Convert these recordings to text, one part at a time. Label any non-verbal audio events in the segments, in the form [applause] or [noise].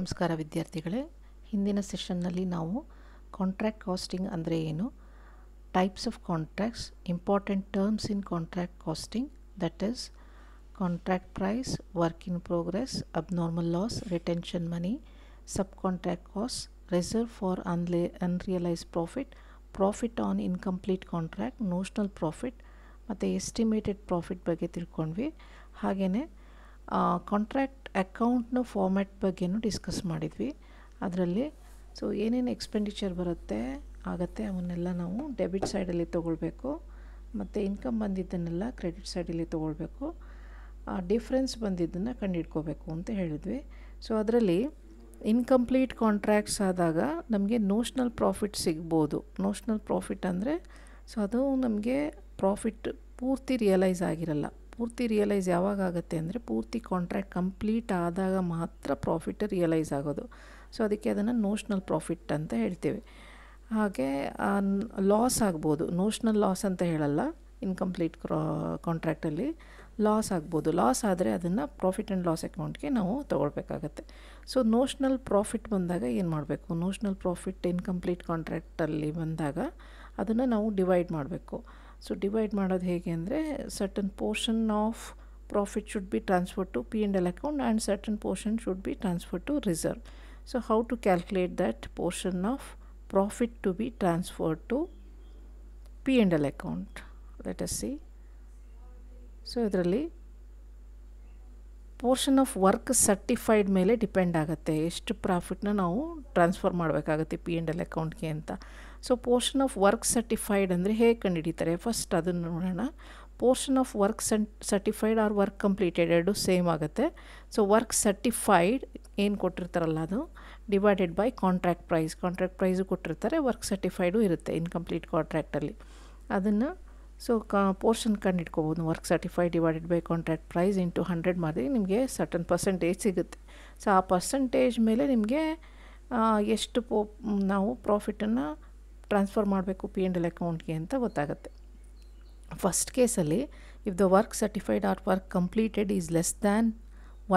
ನಮಸ್ಕಾರ ವಿದ್ಯಾರ್ಥಿಗಳೇ ಹಿಂದಿನ ಸೆಷನ್ನಲ್ಲಿ ನಾವು ಕಾಂಟ್ರಾಕ್ಟ್ ಕಾಸ್ಟಿಂಗ್ ಅಂದರೆ ಏನು types of contracts important terms in contract costing that is contract price work in progress abnormal loss retention money subcontract cost reserve for ಅನ್ಲೇ unrealised profit profit on incomplete contract notional profit ಮತ್ತು estimated profit ಬಗ್ಗೆ ತಿಳ್ಕೊಂಡ್ವಿ ಹಾಗೆಯೇ contract ಅಕೌಂಟ್ನ format ಬಗ್ಗೆಯೂ discuss ಮಾಡಿದ್ವಿ ಅದರಲ್ಲಿ so ಏನೇನು ಎಕ್ಸ್ಪೆಂಡಿಚರ್ ಬರುತ್ತೆ ಆಗುತ್ತೆ ಅವನ್ನೆಲ್ಲ ನಾವು ಡೆಬಿಟ್ ಸೈಡಲ್ಲಿ ತೊಗೊಳ್ಬೇಕು ಮತ್ತು ಇನ್ಕಮ್ ಬಂದಿದ್ದನ್ನೆಲ್ಲ ಕ್ರೆಡಿಟ್ ಸೈಡಲ್ಲಿ ತೊಗೊಳ್ಬೇಕು ಡಿಫ್ರೆನ್ಸ್ ಬಂದಿದ್ದನ್ನು ಕಂಡುಹಿಡ್ಕೋಬೇಕು ಅಂತ ಹೇಳಿದ್ವಿ ಸೊ ಅದರಲ್ಲಿ ಇನ್ಕಂಪ್ಲೀಟ್ ಕಾಂಟ್ರ್ಯಾಕ್ಟ್ಸ್ ಆದಾಗ ನಮಗೆ ನೋಷ್ನಲ್ ಪ್ರಾಫಿಟ್ ಸಿಗ್ಬೋದು ನೋಷ್ನಲ್ ಪ್ರಾಫಿಟ್ ಅಂದರೆ ಸೊ ಅದು ನಮಗೆ ಪ್ರಾಫಿಟ್ ಪೂರ್ತಿ ರಿಯಲೈಸ್ ಆಗಿರಲ್ಲ ಪೂರ್ತಿ ರಿಯಲೈಸ್ ಯಾವಾಗ ಆಗುತ್ತೆ ಅಂದರೆ ಪೂರ್ತಿ ಕಾಂಟ್ರ್ಯಾಕ್ಟ್ ಕಂಪ್ಲೀಟ್ ಆದಾಗ ಮಾತ್ರ ಪ್ರಾಫಿಟ್ ರಿಯಲೈಸ್ ಆಗೋದು ಸೊ ಅದಕ್ಕೆ ಅದನ್ನು ನೋಷ್ನಲ್ ಪ್ರಾಫಿಟ್ ಅಂತ ಹೇಳ್ತೀವಿ ಹಾಗೆ ಲಾಸ್ ಆಗ್ಬೋದು ನೋಷ್ನಲ್ ಲಾಸ್ ಅಂತ ಹೇಳಲ್ಲ ಇನ್ಕಂಪ್ಲೀಟ್ ಕ್ರಾ ಕಾಂಟ್ರ್ಯಾಕ್ಟಲ್ಲಿ ಲಾಸ್ ಆಗ್ಬೋದು ಲಾಸ್ ಆದರೆ ಅದನ್ನು ಪ್ರಾಫಿಟ್ ಆ್ಯಂಡ್ ಲಾಸ್ ಅಕೌಂಟ್ಗೆ ನಾವು ತೊಗೊಳ್ಬೇಕಾಗತ್ತೆ ಸೊ ನೋಷ್ನಲ್ ಪ್ರಾಫಿಟ್ ಬಂದಾಗ ಏನು ಮಾಡಬೇಕು ನೋಷ್ನಲ್ ಪ್ರಾಫಿಟ್ ಇನ್ಕಂಪ್ಲೀಟ್ ಕಾಂಟ್ರ್ಯಾಕ್ಟಲ್ಲಿ ಬಂದಾಗ ಅದನ್ನು ನಾವು ಡಿವೈಡ್ ಮಾಡಬೇಕು ಸೊ ಡಿವೈಡ್ ಮಾಡೋದು ಹೇಗೆ ಅಂದರೆ certain portion of profit should be transfer to P and L account and certain portion should be transfer to reserve so how to calculate that portion of profit to be transfer to P and L account let us see so ಇದರಲ್ಲಿ portion of work certified ಮೇಲೆ depend ಆಗುತ್ತೆ ಎಷ್ಟು ಪ್ರಾಫಿಟ್ನ ನಾವು transfer ಮಾಡಬೇಕಾಗುತ್ತೆ P and L ಅಕೌಂಟ್ಗೆ ಅಂತ so portion of work certified ಅಂದರೆ ಹೇಗೆ ಕಂಡುಹಿಡಿತಾರೆ ಫಸ್ಟ್ ಅದನ್ನು ನೋಡೋಣ ಪೋರ್ಷನ್ ಆಫ್ ವರ್ಕ್ ಸನ್ ಸರ್ಟಿಫೈಡ್ ಆರ್ ವರ್ಕ್ ಕಂಪ್ಲೀಟೆಡ್ ಎರಡು ಸೇಮ್ ಆಗುತ್ತೆ ಸೊ ವರ್ಕ್ ಸರ್ಟಿಫೈಡ್ ಏನು ಕೊಟ್ಟಿರ್ತಾರಲ್ಲ ಅದು divided by contract price contract price ಕೊಟ್ಟಿರ್ತಾರೆ ವರ್ಕ್ ಸರ್ಟಿಫೈಡು ಇರುತ್ತೆ ಇನ್ಕಂಪ್ಲೀಟ್ ಕಾಂಟ್ರಾಕ್ಟಲ್ಲಿ ಅದನ್ನು ಸೊ ಕ ಪೋರ್ಷನ್ ಕಂಡು ಇಟ್ಕೋಬೋದು work certified divided by contract price into hundred ಮಾಡಿ ನಿಮಗೆ ಸರ್ಟನ್ ಪರ್ಸೆಂಟೇಜ್ ಸಿಗುತ್ತೆ ಸೊ ಆ ಪರ್ಸೆಂಟೇಜ್ ಮೇಲೆ ನಿಮಗೆ ಎಷ್ಟು ಪೋ ನಾವು ಪ್ರಾಫಿಟನ್ನು ಟ್ರಾನ್ಸ್ಫರ್ ಮಾಡಬೇಕು ಪಿ ಎನ್ ಎಲ್ ಅಕೌಂಟ್ಗೆ ಅಂತ ಗೊತ್ತಾಗುತ್ತೆ ಫಸ್ಟ್ ಕೇಸಲ್ಲಿ if the work certified or work completed is less than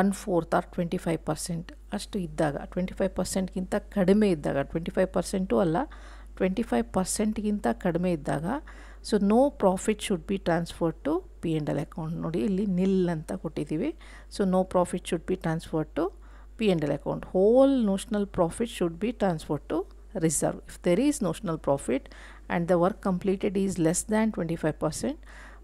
one fourth or twenty five percent ಅಷ್ಟು ಇದ್ದಾಗ ಟ್ವೆಂಟಿ ಫೈವ್ ಪರ್ಸೆಂಟ್ಗಿಂತ ಕಡಿಮೆ ಇದ್ದಾಗ ಟ್ವೆಂಟಿ ಫೈವ್ ಪರ್ಸೆಂಟು ಅಲ್ಲ ಟ್ವೆಂಟಿ ಫೈವ್ ಪರ್ಸೆಂಟ್ಗಿಂತ ಕಡಿಮೆ ಇದ್ದಾಗ so no profit should be transfer to P N L account ನೋಡಿ ಇಲ್ಲಿ ನಿಲ್ ಅಂತ ಕೊಟ್ಟಿದ್ದೀವಿ so no profit should be transfer to P N L account whole notional profit should be transfer to reserve. If there is notional profit and the work completed is less than 25%,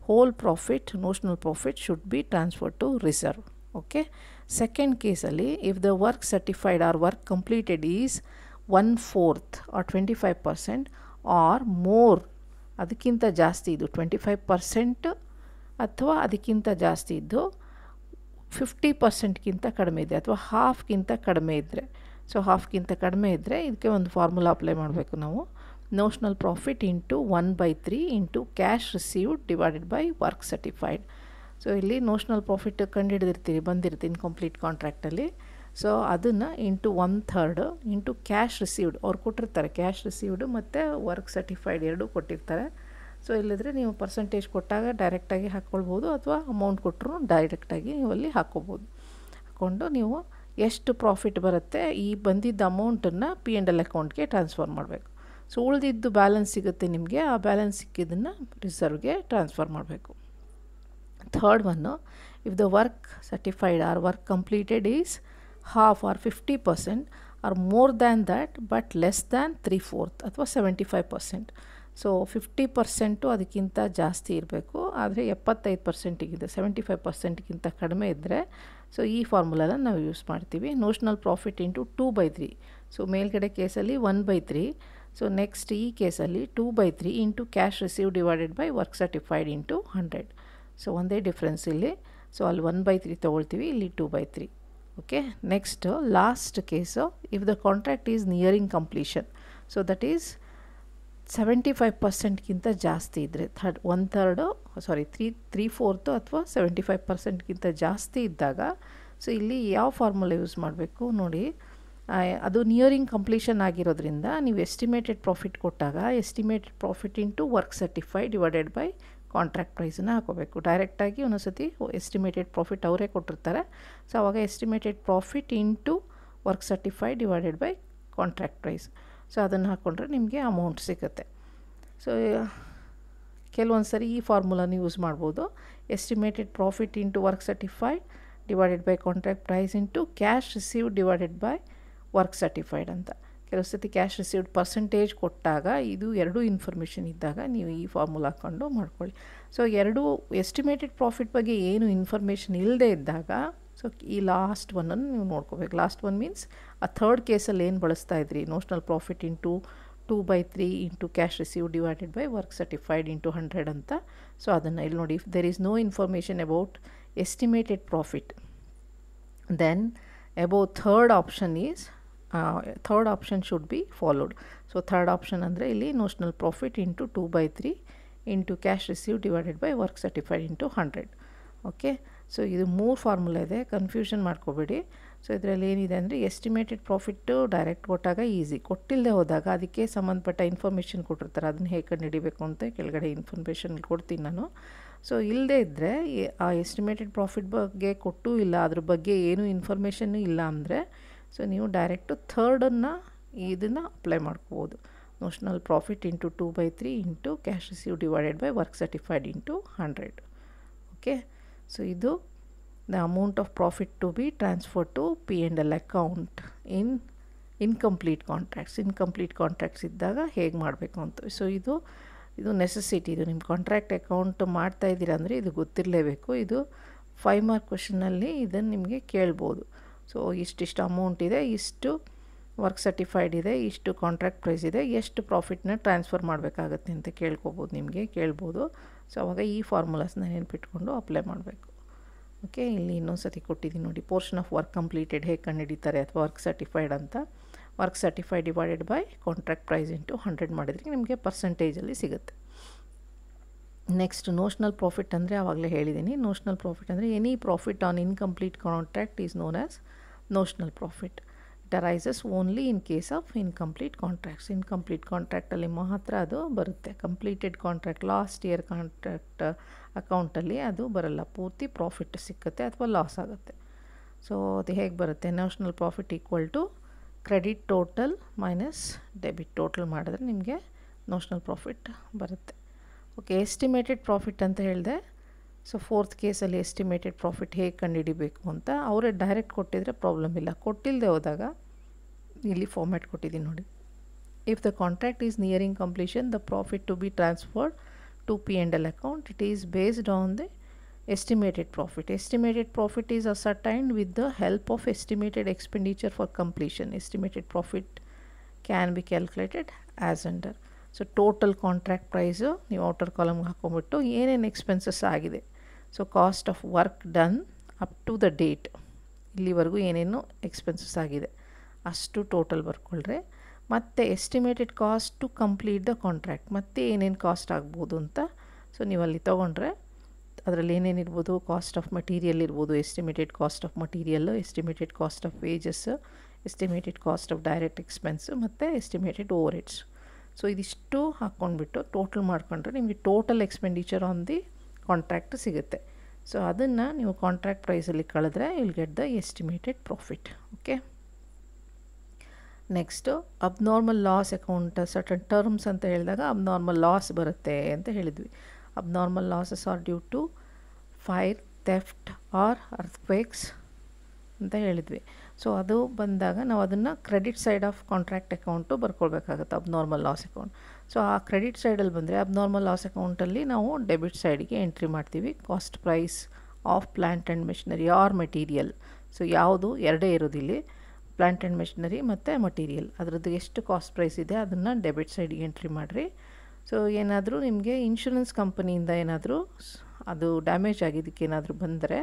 whole profit, notional profit should be transferred to reserve. Okay. Second case, Ali, if the work certified or work completed is one fourth or 25% or more, ಅದಕ್ಕಿಂತ ಜಾಸ್ತಿ ಇದು 25% percent ಅಥವಾ ಅದಕ್ಕಿಂತ ಜಾಸ್ತಿ 50% percent kinta ಕಡಿಮೆ ಇದೆ half kinta ಕಡಿಮೆ so ಹಾಫ್ಗಿಂತ ಕಡಿಮೆ ಇದ್ದರೆ ಇದಕ್ಕೆ ಒಂದು ಫಾರ್ಮುಲಾ ಅಪ್ಲೈ ಮಾಡಬೇಕು ನಾವು notional profit into one by three into cash received divided by work certified so ಇಲ್ಲಿ ನೋಷ್ನಲ್ ಪ್ರಾಫಿಟ್ ಕಂಡು ಹಿಡಿದಿರ್ತೀರಿ ಬಂದಿರುತ್ತೆ ಇನ್ಕಂಪ್ಲೀಟ್ ಕಾಂಟ್ರಾಕ್ಟಲ್ಲಿ ಸೊ ಅದನ್ನು into one third into cash received ಅವ್ರು ಕೊಟ್ಟಿರ್ತಾರೆ ಕ್ಯಾಶ್ ರಿಸೀವ್ಡ್ ಮತ್ತು ವರ್ಕ್ ಸರ್ಟಿಫೈಡ್ ಎರಡೂ ಕೊಟ್ಟಿರ್ತಾರೆ ಸೊ ಇಲ್ಲಿದ್ರೆ ನೀವು ಪರ್ಸೆಂಟೇಜ್ ಕೊಟ್ಟಾಗ ಡೈರೆಕ್ಟಾಗಿ ಹಾಕ್ಕೊಳ್ಬೋದು ಅಥವಾ ಅಮೌಂಟ್ ಕೊಟ್ಟರು ಡೈರೆಕ್ಟಾಗಿ ನೀವು ಅಲ್ಲಿ ಹಾಕ್ಕೋಬೋದು ಹಾಕ್ಕೊಂಡು ನೀವು ಎಷ್ಟು ಪ್ರಾಫಿಟ್ ಬರುತ್ತೆ ಈ ಬಂದಿದ್ದ ಅಮೌಂಟನ್ನು ಪಿ ಎಂಡ್ ಎಲ್ ಅಕೌಂಟ್ಗೆ ಟ್ರಾನ್ಸ್ಫರ್ ಮಾಡಬೇಕು ಸೊ ಉಳಿದಿದ್ದು ಬ್ಯಾಲೆನ್ಸ್ ಸಿಗುತ್ತೆ ನಿಮಗೆ ಆ ಬ್ಯಾಲೆನ್ಸ್ ಸಿಕ್ಕಿದ್ದನ್ನು ರಿಸರ್ವ್ಗೆ ಟ್ರಾನ್ಸ್ಫರ್ ಮಾಡಬೇಕು third one if the work certified or work completed is half or fifty percent or more than that but less than three fourth ಅಥವಾ seventy five percent so fifty percent ಅದಕ್ಕಿಂತ ಜಾಸ್ತಿ ಇರಬೇಕು ಆದರೆ ಎಪ್ಪತ್ತೈದು ಪರ್ಸೆಂಟಿಗಿಂತ seventy five ಪರ್ಸೆಂಟ್ಗಿಂತ ಕಡಿಮೆ ಇದ್ದರೆ so ಈ ಫಾರ್ಮುಲಾನ ನಾವು ಯೂಸ್ ಮಾಡ್ತೀವಿ notional profit into two by three so ಮೇಲ್ಗಡೆ ಕೇಸಲ್ಲಿ one by three so next ಈ ಕೇಸಲ್ಲಿ two by three into cash receive divided by work certified into hundred so ಒಂದೇ ಡಿಫ್ರೆನ್ಸ್ ಇಲ್ಲಿ ಸೊ ಅಲ್ಲಿ ಒನ್ ಬೈ ತ್ರೀ ತೊಗೊಳ್ತೀವಿ ಇಲ್ಲಿ two by three okay next last case if the contract is nearing completion so that is seventy five ಪರ್ಸೆಂಟ್ಗಿಂತ ಜಾಸ್ತಿ ಇದ್ದರೆ third one third sorry three three fourth ಅಥವಾ seventy five ಪರ್ಸೆಂಟ್ಗಿಂತ ಜಾಸ್ತಿ ಇದ್ದಾಗ ಸೊ ಇಲ್ಲಿ ಯಾವ ಫಾರ್ಮುಲಾ ಯೂಸ್ ಮಾಡಬೇಕು ನೋಡಿ ಅದು ನಿಯರಿಂಗ್ ಕಂಪ್ಲೀಷನ್ ಆಗಿರೋದ್ರಿಂದ ನೀವು ಎಸ್ಟಿಮೇಟೆಡ್ ಪ್ರಾಫಿಟ್ ಕೊಟ್ಟಾಗ estimated profit into work certified divided by contract ಪ್ರೈಸನ್ನು ಹಾಕೋಬೇಕು ಡೈರೆಕ್ಟಾಗಿ ಒಂದೊಂದ್ಸತಿ ಎಸ್ಟಿಮೇಟೆಡ್ ಪ್ರಾಫಿಟ್ ಅವರೇ ಕೊಟ್ಟಿರ್ತಾರೆ ಸೊ ಅವಾಗ estimated profit into work certified divided by contract price so ಅದನ್ನು ಹಾಕ್ಕೊಂಡ್ರೆ ನಿಮಗೆ ಅಮೌಂಟ್ ಸಿಗುತ್ತೆ ಸೊ ಕೆಲವೊಂದು ಸರಿ ಈ ಫಾರ್ಮುಲಾನ ಯೂಸ್ ಮಾಡ್ಬೋದು estimated profit into work certified divided by contract price into cash received divided by work certified ಅಂತ ಕೆಲವು ಸತಿ ಕ್ಯಾಶ್ ರಿಸೀವ್ಡ್ ಪರ್ಸೆಂಟೇಜ್ ಕೊಟ್ಟಾಗ ಇದು ಎರಡೂ ಇನ್ಫಾರ್ಮೇಷನ್ ಇದ್ದಾಗ ನೀವು ಈ ಫಾರ್ಮುಲಾ ಹಾಕ್ಕೊಂಡು ಮಾಡ್ಕೊಳ್ಳಿ ಸೊ ಎರಡೂ ಎಸ್ಟಿಮೇಟೆಡ್ ಪ್ರಾಫಿಟ್ ಬಗ್ಗೆ ಏನು ಇನ್ಫಾರ್ಮೇಷನ್ ಇಲ್ಲದೆ ಇದ್ದಾಗ ಸೊ ಈ ಲಾಸ್ಟ್ ಒನ್ನನ್ನು ನೀವು ನೋಡ್ಕೋಬೇಕು ಲಾಸ್ಟ್ ಒನ್ ಮೀನ್ಸ್ ಆ ಥರ್ಡ್ ಕೇಸಲ್ಲಿ ಏನು ಬಳಸ್ತಾ ಇದ್ರಿ notional profit into two by three into cash receive divided by work certified into hundred ಅಂತ ಸೊ ಅದನ್ನು ಇಲ್ಲಿ ನೋಡಿ if there is no information about estimated profit then above third option is third option should be followed so third option ಅಂದರೆ ಇಲ್ಲಿ notional profit into two by three into cash receive divided by work certified into hundred okay so ಇದು ಮೂರು formula ಇದೆ confusion ಮಾಡ್ಕೋಬೇಡಿ so ಇದರಲ್ಲಿ ಏನಿದೆ ಅಂದರೆ estimated profit direct ಕೊಟ್ಟಾಗ ಈಸಿ ಕೊಟ್ಟಿಲ್ಲದೆ ಹೋದಾಗ ಅದಕ್ಕೆ ಸಂಬಂಧಪಟ್ಟ ಇನ್ಫಾರ್ಮೇಷನ್ ಕೊಟ್ಟಿರ್ತಾರೆ ಅದನ್ನ ಹೇಗೆ ಕಂಡು ಹಿಡಿಬೇಕು ಅಂತ ಕೆಳಗಡೆ ಇನ್ಫಾರ್ಮೇಷನ್ ಕೊಡ್ತೀನಿ ನಾನು ಸೊ ಇಲ್ಲದೇ ಇದ್ದರೆ ಆ ಎಸ್ಟಿಮೇಟೆಡ್ ಪ್ರಾಫಿಟ್ ಬಗ್ಗೆ ಕೊಟ್ಟೂ ಇಲ್ಲ ಅದ್ರ ಬಗ್ಗೆ ಏನೂ ಇನ್ಫಾರ್ಮೇಷನ್ನು ಇಲ್ಲ ಅಂದರೆ ಸೊ ನೀವು ಡೈರೆಕ್ಟು ಥರ್ಡನ್ನು ಇದನ್ನು ಅಪ್ಲೈ ಮಾಡ್ಕೋಬೋದು notional profit into two by three into cash receive divided by work certified into hundred okay so ಇದು the amount of profit to be transferred to L account in incomplete contracts incomplete contracts ಇದ್ದಾಗ ಹೇಗೆ ಮಾಡಬೇಕು ಅಂತ so ಇದು ಇದು necessity ಇದು ನಿಮ್ಮ contract account ಮಾಡ್ತಾ ಇದ್ದೀರಾ ಅಂದರೆ ಇದು ಗೊತ್ತಿರಲೇಬೇಕು ಇದು ಫೈವ್ ಮಾರ್ಕ್ ಕ್ವಶನಲ್ಲಿ ಇದನ್ನು ನಿಮಗೆ ಕೇಳ್ಬೋದು ಸೊ ಇಷ್ಟಿಷ್ಟು ಅಮೌಂಟ್ ಇದೆ ಇಷ್ಟು ವರ್ಕ್ ಸರ್ಟಿಫೈಡ್ ಇದೆ ಇಷ್ಟು ಕಾಂಟ್ರಾಕ್ಟ್ ಪ್ರೈಸ್ ಇದೆ ಎಷ್ಟು ಪ್ರಾಫಿಟ್ನ ಟ್ರಾನ್ಸ್ಫರ್ ಮಾಡಬೇಕಾಗತ್ತೆ ಅಂತ ಕೇಳ್ಕೊಬೋದು ನಿಮಗೆ ಕೇಳ್ಬೋದು ಸೊ ಅವಾಗ ಈ ಫಾರ್ಮುಲಾಸ್ನ ನೆನಪಿಟ್ಕೊಂಡು ಅಪ್ಲೈ ಮಾಡಬೇಕು ಓಕೆ ಇಲ್ಲಿ ಇನ್ನೊಂದು ಸತಿ ಕೊಟ್ಟಿದ್ದೀನಿ ನೋಡಿ ಪೋರ್ಷನ್ ಆಫ್ ವರ್ಕ್ ಕಂಪ್ಲೀಟೆಡ್ ಹೇಗೆ ಹಿಡಿತಾರೆ ಅಥವಾ ವರ್ಕ್ ಸರ್ಟಿಫೈಡ್ ಅಂತ work certified divided by contract price into hundred ಮಾಡಿದರೆ ನಿಮಗೆ ಪರ್ಸೆಂಟೇಜಲ್ಲಿ ಸಿಗುತ್ತೆ ನೆಕ್ಸ್ಟ್ ನೋಷ್ನಲ್ ಪ್ರಾಫಿಟ್ ಅಂದರೆ ಆವಾಗಲೇ ಹೇಳಿದ್ದೀನಿ ನೋಷ್ನಲ್ ಪ್ರಾಫಿಟ್ ಅಂದರೆ any profit on incomplete contract is known as notional profit it only in case of incomplete contracts contracts incomplete ಕಾಂಟ್ರಾಕ್ಟಲ್ಲಿ ಮಾತ್ರ ಅದು ಬರುತ್ತೆ completed contract last year contract ಅಕೌಂಟಲ್ಲಿ ಅದು ಬರಲ್ಲ ಪೂರ್ತಿ ಪ್ರಾಫಿಟ್ ಸಿಕ್ಕುತ್ತೆ ಅಥವಾ ಲಾಸ್ ಆಗುತ್ತೆ ಸೊ ಅದು ಹೇಗೆ ಬರುತ್ತೆ national profit equal to credit total minus debit total ಮಾಡಿದ್ರೆ ನಿಮಗೆ ನ್ಯಾಷನಲ್ ಪ್ರಾಫಿಟ್ ಬರುತ್ತೆ ಓಕೆ ಎಸ್ಟಿಮೇಟೆಡ್ ಪ್ರಾಫಿಟ್ ಅಂತ ಹೇಳಿದೆ ಸೊ ಫೋರ್ತ್ ಕೇಸಲ್ಲಿ ಎಸ್ಟಿಮೇಟೆಡ್ ಪ್ರಾಫಿಟ್ ಹೇಗೆ ಕಂಡುಹಿಡಿಬೇಕು ಅಂತ ಅವರೇ ಡೈರೆಕ್ಟ್ ಕೊಟ್ಟಿದ್ರೆ ಪ್ರಾಬ್ಲಮ್ ಇಲ್ಲ ಕೊಟ್ಟಿಲ್ಲದೆ ಹೋದಾಗ ಇಲ್ಲಿ ಫಾರ್ಮ್ಯಾಟ್ ಕೊಟ್ಟಿದ್ದೀನಿ ನೋಡಿ if the contract is nearing completion the profit to be transferred to P and L account it is based on the estimated profit estimated profit is ascertained with the help of estimated expenditure for completion estimated profit can be calculated as under so total contract price ನೀವು outer ಕಾಲಮ್ಗೆ ಹಾಕೊಂಡ್ಬಿಟ್ಟು ಏನೇನು expenses ಆಗಿದೆ so cost of work done up to the date ಇಲ್ಲಿವರೆಗೂ ಏನೇನು expenses ಆಗಿದೆ ಅಷ್ಟು total ಬರ್ಕೊಳ್ಳ್ರೆ ಮತ್ತು estimated cost to complete the contract ಮತ್ತೆ ಏನೇನು ಕಾಸ್ಟ್ ಆಗ್ಬೋದು ಅಂತ ಸೊ ನೀವು ಅಲ್ಲಿ ತೊಗೊಂಡ್ರೆ ಅದರಲ್ಲಿ ಏನೇನಿರ್ಬೋದು ಕಾಸ್ಟ್ ಆಫ್ ಮಟೀರಿಯಲ್ ಇರ್ಬೋದು estimated cost of material estimated cost of wages estimated cost of direct expense ಮತ್ತು ಎಸ್ಟಿಮೇಟೆಡ್ ಓವರ್ ಹೆಡ್ಸ್ ಸೊ ಇದಿಷ್ಟು ಹಾಕ್ಕೊಂಡ್ಬಿಟ್ಟು ಟೋಟಲ್ ಮಾಡ್ಕೊಂಡ್ರೆ ನಿಮಗೆ total expenditure on the contract ಸಿಗುತ್ತೆ ಸೊ ಅದನ್ನು ನೀವು ಕಾಂಟ್ರಾಕ್ಟ್ ಪ್ರೈಸಲ್ಲಿ ಕಳೆದ್ರೆ will get the estimated profit okay next abnormal loss account certain terms ಅಂತ ಹೇಳಿದಾಗ ಅಬ್ನಾರ್ಮಲ್ ಲಾಸ್ ಬರುತ್ತೆ ಅಂತ ಹೇಳಿದ್ವಿ abnormal losses are due to fire theft R earthquakes ಅಂತ ಹೇಳಿದ್ವಿ ಸೊ ಅದು ಬಂದಾಗ ನಾವು ಅದನ್ನು credit side of contract account ಬರ್ಕೊಳ್ಬೇಕಾಗುತ್ತೆ ಅಬ್ನಾರ್ಮಲ್ ಲಾಸ್ ಅಕೌಂಟ್ ಸೊ ಆ ಕ್ರೆಡಿಟ್ ಸೈಡಲ್ಲಿ ಬಂದರೆ ಅಬ್ನಾರ್ಮಲ್ ಲಾಸ್ ಅಕೌಂಟಲ್ಲಿ ನಾವು ಡೆಬಿಟ್ ಸೈಡಿಗೆ ಎಂಟ್ರಿ ಮಾಡ್ತೀವಿ cost price of plant and machinery or material so ಯಾವುದು ಎರಡೇ ಇರೋದಿಲ್ಲಿ ಪ್ಲ್ಯಾಂಟ್ ಆ್ಯಂಡ್ ಮೆಷಿನರಿ ಮತ್ತು ಮಟೀರಿಯಲ್ ಅದರದ್ದು ಎಷ್ಟು ಕಾಸ್ಟ್ ಪ್ರೈಸ್ ಇದೆ ಅದನ್ನು ಡೆಬಿಟ್ ಸೈಡಿಗೆ ಎಂಟ್ರಿ ಮಾಡಿರಿ ಸೊ ಏನಾದರೂ ನಿಮಗೆ ಇನ್ಶೂರೆನ್ಸ್ ಕಂಪನಿಯಿಂದ ಏನಾದರೂ ಅದು ಡ್ಯಾಮೇಜ್ ಆಗಿದ್ದಕ್ಕೆ ಏನಾದರೂ ಬಂದರೆ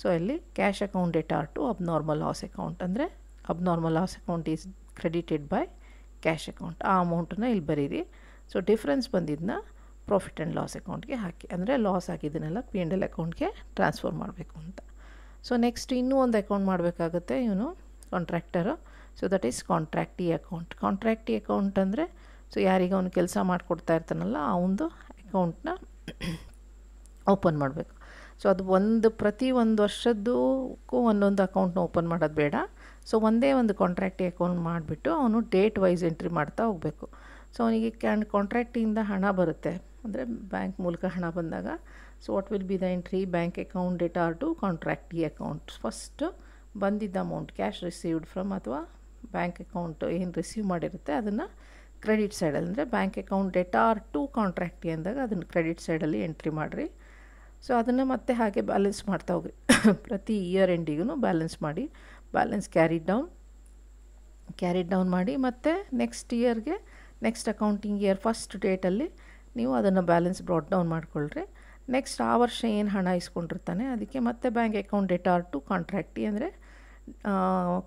ಸೊ ಅಲ್ಲಿ cash account debtor to abnormal loss account ಅಂದರೆ abnormal loss account is credited by cash account ಆ ಅಮೌಂಟನ್ನ ಇಲ್ಲಿ ಬರೀರಿ ಸೊ ಡಿಫ್ರೆನ್ಸ್ ಬಂದಿದ್ದನ್ನ ಪ್ರಾಫಿಟ್ ಆ್ಯಂಡ್ ಲಾಸ್ ಅಕೌಂಟ್ಗೆ ಹಾಕಿ ಅಂದರೆ ಲಾಸ್ ಆಗಿದ್ದನ್ನೆಲ್ಲ ಪಿ ಎಂಡ್ ಎಲ್ ಅಕೌಂಟ್ಗೆ ಟ್ರಾನ್ಸ್ಫರ್ ಮಾಡಬೇಕು ಅಂತ ಸೊ ನೆಕ್ಸ್ಟ್ ಇನ್ನೂ ಒಂದು ಅಕೌಂಟ್ ಮಾಡಬೇಕಾಗುತ್ತೆ ಇವನು contractor so that is contractee account contractee account ಅಂದರೆ ಸೊ ಯಾರಿಗೆ ಅವನು ಕೆಲಸ ಮಾಡಿಕೊಡ್ತಾ ಇರ್ತಾನಲ್ಲ ಒಂದು ಅಕೌಂಟ್ನ ಓಪನ್ ಮಾಡಬೇಕು ಸೊ ಅದು ಒಂದು ಪ್ರತಿ ಒಂದು ವರ್ಷದ್ದಕ್ಕೂ ಒಂದೊಂದು ಅಕೌಂಟ್ನ ಓಪನ್ ಮಾಡೋದು ಬೇಡ ಸೊ ಒಂದೇ ಒಂದು ಕಾಂಟ್ರಾಕ್ಟ್ ಅಕೌಂಟ್ ಮಾಡಿಬಿಟ್ಟು ಅವನು ಡೇಟ್ ವೈಸ್ ಎಂಟ್ರಿ ಮಾಡ್ತಾ ಹೋಗಬೇಕು ಸೊ ಅವನಿಗೆ ಕ್ಯಾನ್ ಕಾಂಟ್ರಾಕ್ಟಿಂದ ಹಣ ಬರುತ್ತೆ ಅಂದರೆ ಬ್ಯಾಂಕ್ ಮೂಲಕ ಹಣ ಬಂದಾಗ so what will be the entry bank account debtor to contractee account first ಬಂದಿದ್ದ ಅಮೌಂಟ್ ಕ್ಯಾಶ್ ರಿಸೀವ್ಡ್ ಫ್ರಮ್ ಅಥವಾ ಬ್ಯಾಂಕ್ ಅಕೌಂಟ್ ಏನು ರಿಸೀವ್ ಮಾಡಿರುತ್ತೆ ಅದನ್ನು ಕ್ರೆಡಿಟ್ ಸೈಡಲ್ಲಿ ಅಂದರೆ bank account debtor to contractee ಅಂದಾಗ ಅದನ್ನು ಕ್ರೆಡಿಟ್ ಸೈಡಲ್ಲಿ ಎಂಟ್ರಿ ಮಾಡಿರಿ ಸೊ ಅದನ್ನು ಮತ್ತೆ ಹಾಗೆ ಬ್ಯಾಲೆನ್ಸ್ ಮಾಡ್ತಾ ಹೋಗ್ರಿ [coughs] ಪ್ರತಿ ಇಯರ್ ಎಂಡಿಗೂ ಬ್ಯಾಲೆನ್ಸ್ ಮಾಡಿ balance carry down carry down ಮಾಡಿ ಮತ್ತು ನೆಕ್ಸ್ಟ್ ಇಯರ್ಗೆ ನೆಕ್ಸ್ಟ್ ಅಕೌಂಟಿಂಗ್ ಇಯರ್ ಫಸ್ಟ್ ಡೇಟಲ್ಲಿ ನೀವು ಅದನ್ನು ಬ್ಯಾಲೆನ್ಸ್ ಬ್ರಾಡ್ ಡೌನ್ ಮಾಡ್ಕೊಳ್ರಿ ನೆಕ್ಸ್ಟ್ ಆ ವರ್ಷ ಏನು ಹಣ ಇಸ್ಕೊಂಡಿರ್ತಾನೆ ಅದಕ್ಕೆ ಮತ್ತೆ bank account or to contractee ಅಂದರೆ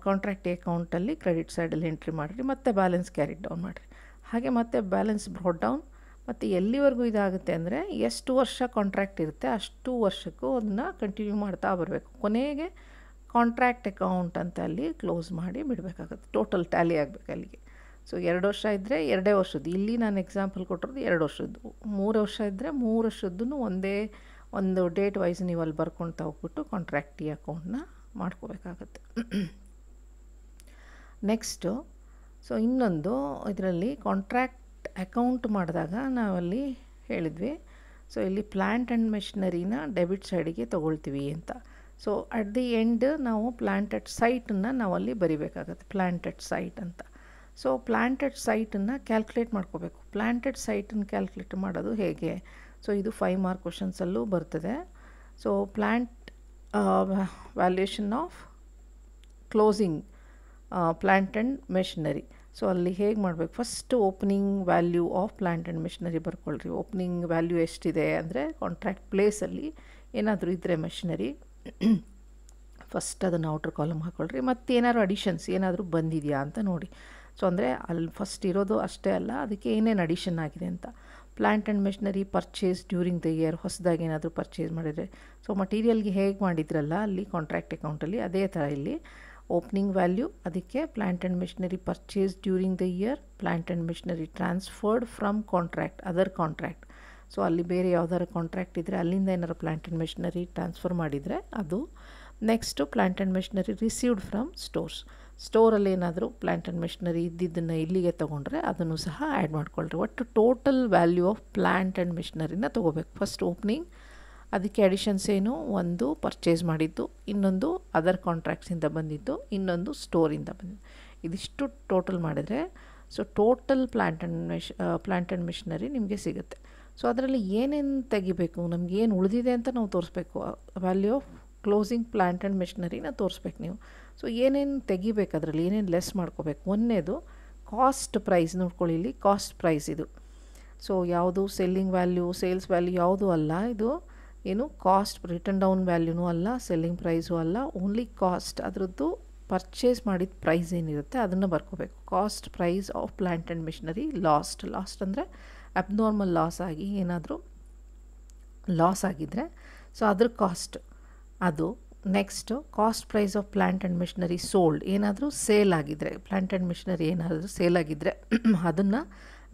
ಕಾಂಟ್ರಾಕ್ಟಿ ಅಕೌಂಟಲ್ಲಿ ಕ್ರೆಡಿಟ್ ಸೈಡಲ್ಲಿ ಎಂಟ್ರಿ ಮಾಡಿರಿ ಮತ್ತೆ ಬ್ಯಾಲೆನ್ಸ್ ಕ್ಯಾರಿ ಡೌನ್ ಮಾಡಿರಿ ಹಾಗೆ ಮತ್ತೆ ಬ್ಯಾಲೆನ್ಸ್ ಬ್ರಾಡ್ ಡೌನ್ ಮತ್ತು ಎಲ್ಲಿವರೆಗೂ ಇದಾಗುತ್ತೆ ಅಂದರೆ ಎಷ್ಟು ವರ್ಷ ಕಾಂಟ್ರಾಕ್ಟ್ ಇರುತ್ತೆ ಅಷ್ಟು ವರ್ಷಕ್ಕೂ ಅದನ್ನು ಕಂಟಿನ್ಯೂ ಮಾಡ್ತಾ ಬರಬೇಕು ಕೊನೆಗೆ ಕಾಂಟ್ರಾಕ್ಟ್ ಅಕೌಂಟ್ ಅಂತ ಅಲ್ಲಿ ಕ್ಲೋಸ್ ಮಾಡಿ ಬಿಡಬೇಕಾಗುತ್ತೆ ಟೋಟಲ್ ಟ್ಯಾಲಿ ಆಗಬೇಕು ಅಲ್ಲಿಗೆ ಸೊ ಎರಡು ವರ್ಷ ಇದ್ದರೆ ಎರಡೇ ವರ್ಷದ್ದು ಇಲ್ಲಿ ನಾನು ಎಕ್ಸಾಂಪಲ್ ಕೊಟ್ಟಿರೋದು ಎರಡು ವರ್ಷದ್ದು ಮೂರು ವರ್ಷ ಇದ್ದರೆ ಮೂರು ವರ್ಷದ್ದು ಒಂದೇ ಒಂದು ಡೇಟ್ ವೈಸ್ ನೀವು ಅಲ್ಲಿ ಬರ್ಕೊಳ್ತಾ ಹೋಗ್ಬಿಟ್ಟು ಕಾಂಟ್ರಾಕ್ಟಿ ಅಕೌಂಟ್ನ ಮಾಡ್ಕೋಬೇಕಾಗತ್ತೆ ನೆಕ್ಸ್ಟು ಸೊ ಇನ್ನೊಂದು ಇದರಲ್ಲಿ ಕಾಂಟ್ರಾಕ್ಟ್ ಅಕೌಂಟ್ ಮಾಡಿದಾಗ ನಾವಲ್ಲಿ ಹೇಳಿದ್ವಿ ಸೊ ಇಲ್ಲಿ ಪ್ಲ್ಯಾಂಟ್ ಆ್ಯಂಡ್ ಮೆಷಿನರಿನ ಡೆಬಿಟ್ ಸೈಡಿಗೆ ತೊಗೊಳ್ತೀವಿ ಅಂತ ಸೊ ಅಟ್ ದಿ ಎಂಡ್ ನಾವು ಪ್ಲ್ಯಾಂಟೆಡ್ ಸೈಟನ್ನು ನಾವು ಅಲ್ಲಿ ಬರಿಬೇಕಾಗತ್ತೆ ಪ್ಲ್ಯಾಂಟೆಡ್ ಸೈಟ್ ಅಂತ ಸೊ ಪ್ಲ್ಯಾಂಟೆಡ್ ಸೈಟನ್ನು ಕ್ಯಾಲ್ಕುಲೇಟ್ ಮಾಡ್ಕೋಬೇಕು ಪ್ಲ್ಯಾಂಟೆಡ್ ಸೈಟನ್ನು ಕ್ಯಾಲ್ಕುಲೇಟ್ ಮಾಡೋದು ಹೇಗೆ ಸೊ ಇದು ಫೈವ್ ಮಾರ್ಕ್ ಕ್ವಶನ್ಸಲ್ಲೂ ಬರ್ತದೆ so plant valuation of closing plant and machinery so ಅಲ್ಲಿ ಹೇಗೆ ಮಾಡಬೇಕು first opening value of plant and machinery ಬರ್ಕೊಳ್ರಿ ಓಪನಿಂಗ್ ವ್ಯಾಲ್ಯೂ ಎಷ್ಟಿದೆ ಅಂದರೆ ಕಾಂಟ್ರಾಕ್ಟ್ ಪ್ಲೇಸಲ್ಲಿ ಏನಾದರೂ ಇದ್ದರೆ ಮೆಷಿನರಿ ಫಸ್ಟ್ [clears throat] ಅದನ್ನು ಔಟ್ರ್ ಕಾಲಮ್ ಹಾಕ್ಕೊಳ್ರಿ ಮತ್ತು ಏನಾದ್ರು ಅಡಿಷನ್ಸ್ ಏನಾದರೂ ಬಂದಿದೆಯಾ ಅಂತ ನೋಡಿ ಸೊ ಅಂದರೆ ಅಲ್ಲಿ ಫಸ್ಟ್ ಇರೋದು ಅಷ್ಟೇ ಅಲ್ಲ ಅದಕ್ಕೆ ಏನೇನು ಅಡಿಷನ್ ಆಗಿದೆ ಅಂತ plant and machinery purchase during the year ಹೊಸದಾಗಿ ಏನಾದರೂ ಪರ್ಚೇಸ್ ಮಾಡಿದರೆ ಸೊ ಮಟೀರಿಯಲ್ಗೆ ಹೇಗೆ ಮಾಡಿದ್ರಲ್ಲ ಅಲ್ಲಿ ಕಾಂಟ್ರಾಕ್ಟ್ ಅಕೌಂಟಲ್ಲಿ ಅದೇ ಥರ ಇಲ್ಲಿ ಓಪನಿಂಗ್ ವ್ಯಾಲ್ಯೂ ಅದಕ್ಕೆ plant and machinery purchase during the year plant and machinery transferred from contract other contract so ಅಲ್ಲಿ ಬೇರೆ ಯಾವ್ದಾರು ಕಾಂಟ್ರಾಕ್ಟ್ ಇದ್ದರೆ ಅಲ್ಲಿಂದ ಏನಾದ್ರು ಪ್ಲ್ಯಾಂಟ್ ಆ್ಯಂಡ್ ಮೆಷಿನರಿ ಟ್ರಾನ್ಸ್ಫರ್ ಮಾಡಿದರೆ ಅದು next plant and machinery received from stores ಸ್ಟೋರಲ್ಲಿ ಏನಾದರೂ ಪ್ಲ್ಯಾಂಟ್ ಆ್ಯಂಡ್ ಮೆಷಿನರಿ ಇದ್ದಿದ್ದನ್ನು ಇಲ್ಲಿಗೆ ತೊಗೊಂಡ್ರೆ ಅದನ್ನು ಸಹ ಆ್ಯಡ್ ಮಾಡ್ಕೊಳ್ರಿ ಒಟ್ಟು total value of plant and ಮೆಷಿನರಿನ ತೊಗೋಬೇಕು ಫಸ್ಟ್ ಓಪನಿಂಗ್ ಅದಕ್ಕೆ ಅಡಿಷನ್ಸ್ ಏನು ಒಂದು ಪರ್ಚೇಸ್ ಮಾಡಿದ್ದು ಇನ್ನೊಂದು ಅದರ್ ಕಾಂಟ್ರಾಕ್ಟ್ಸಿಂದ ಬಂದಿದ್ದು ಇನ್ನೊಂದು ಸ್ಟೋರಿಂದ ಬಂದಿದ್ದು ಇದಿಷ್ಟು ಟೋಟಲ್ ಮಾಡಿದರೆ so total plant and mesh plant and machinery ನಿಮಗೆ ಸಿಗುತ್ತೆ ಸೊ ಅದರಲ್ಲಿ ಏನೇನು ತೆಗಿಬೇಕು ಏನು ಉಳಿದಿದೆ ಅಂತ ನಾವು ತೋರಿಸ್ಬೇಕು value of closing plant and ಮೆಷಿನರಿನ ತೋರಿಸ್ಬೇಕು ನೀವು ಸೊ ಏನೇನು ತೆಗಿಬೇಕು ಅದರಲ್ಲಿ ಏನೇನು ಲೆಸ್ ಮಾಡ್ಕೋಬೇಕು ಒಂದನೇದು ಕಾಸ್ಟ್ ಪ್ರೈಸ್ ನೋಡ್ಕೊಳ್ಳಿ ಇಲ್ಲಿ ಕಾಸ್ಟ್ ಪ್ರೈಸ್ ಇದು ಸೊ ಯಾವುದು ಸೆಲ್ಲಿಂಗ್ ವ್ಯಾಲ್ಯೂ ಸೇಲ್ಸ್ ವ್ಯಾಲ್ಯೂ ಯಾವುದೂ ಅಲ್ಲ ಇದು ಏನು ಕಾಸ್ಟ್ ರಿಟರ್ನ್ ಡೌನ್ ವ್ಯಾಲ್ಯೂನೂ ಅಲ್ಲ ಸೆಲ್ಲಿಂಗ್ ಪ್ರೈಸು ಅಲ್ಲ ಓನ್ಲಿ ಕಾಸ್ಟ್ ಅದರದ್ದು ಪರ್ಚೇಸ್ ಮಾಡಿದ ಪ್ರೈಸ್ ಏನಿರುತ್ತೆ ಅದನ್ನು ಬರ್ಕೋಬೇಕು cost price of plant and machinery lost lost ಅಂದರೆ ಅಬ್ನಾರ್ಮಲ್ ಲಾಸ್ ಆಗಿ ಏನಾದರೂ ಲಾಸ್ ಆಗಿದ್ದರೆ ಸೊ ಅದ್ರ ಕಾಸ್ಟ್ ಅದು next cost price of plant and machinery sold ಏನಾದರೂ ಸೇಲ್ ಆಗಿದ್ದರೆ ಪ್ಲ್ಯಾಂಟ್ ಆ್ಯಂಡ್ ಮಿಷನರಿ ಏನಾದರೂ ಸೇಲ್ ಆಗಿದ್ದರೆ ಅದನ್ನು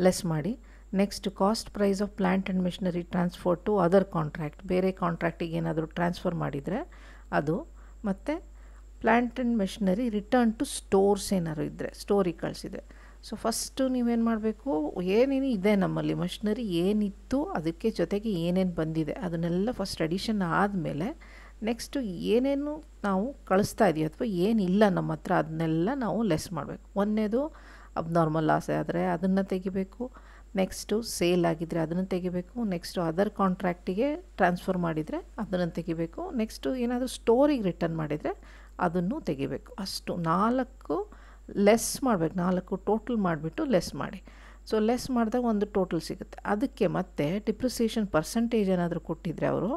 ಲೆಸ್ ಮಾಡಿ next cost price of plant and machinery transfer to other contract ಬೇರೆ ಕಾಂಟ್ರಾಕ್ಟಿಗೆ ಏನಾದರೂ ಟ್ರಾನ್ಸ್ಫರ್ ಮಾಡಿದರೆ ಅದು ಮತ್ತು plant and machinery return to stores ಏನಾದ್ರು ಇದ್ದರೆ ಸ್ಟೋರಿಗೆ ಕಳಿಸಿದೆ ಸೊ ಫಸ್ಟು ನೀವೇನು ಮಾಡಬೇಕು ಏನೇನು ಇದೆ ನಮ್ಮಲ್ಲಿ ಮಷಿನರಿ ಏನಿತ್ತು ಅದಕ್ಕೆ ಜೊತೆಗೆ ಏನೇನು ಬಂದಿದೆ ಅದನ್ನೆಲ್ಲ ಫಸ್ಟ್ ಅಡಿಷನ್ ಆದಮೇಲೆ ನೆಕ್ಸ್ಟು ಏನೇನು ನಾವು ಕಳಿಸ್ತಾ ಇದೀವಿ ಅಥವಾ ಏನಿಲ್ಲ ನಮ್ಮ ಹತ್ರ ಅದನ್ನೆಲ್ಲ ನಾವು ಲೆಸ್ ಮಾಡಬೇಕು ಒಂದನೇದು ಅಬ್ನಾರ್ಮಲ್ ಲಾಸ್ ಆದರೆ ಅದನ್ನು ತೆಗಿಬೇಕು ನೆಕ್ಸ್ಟು ಸೇಲ್ ಆಗಿದ್ದರೆ ಅದನ್ನು ತೆಗಿಬೇಕು ನೆಕ್ಸ್ಟು ಅದರ್ ಕಾಂಟ್ರ್ಯಾಕ್ಟಿಗೆ ಟ್ರಾನ್ಸ್ಫರ್ ಮಾಡಿದರೆ ಅದನ್ನು ತೆಗಿಬೇಕು ನೆಕ್ಸ್ಟು ಏನಾದರೂ ಸ್ಟೋರಿಗೆ ರಿಟರ್ನ್ ಮಾಡಿದರೆ ಅದನ್ನು ತೆಗಿಬೇಕು ಅಷ್ಟು ನಾಲ್ಕು ಲೆಸ್ ಮಾಡಬೇಕು ನಾಲ್ಕು ಟೋಟಲ್ ಮಾಡಿಬಿಟ್ಟು ಲೆಸ್ ಮಾಡಿ ಸೊ ಲೆಸ್ ಮಾಡಿದಾಗ ಒಂದು ಟೋಟಲ್ ಸಿಗುತ್ತೆ ಅದಕ್ಕೆ ಮತ್ತೆ ಡಿಪ್ರಿಸಿಯೇಷನ್ ಪರ್ಸೆಂಟೇಜ್ ಏನಾದರೂ ಕೊಟ್ಟಿದ್ರೆ ಅವರು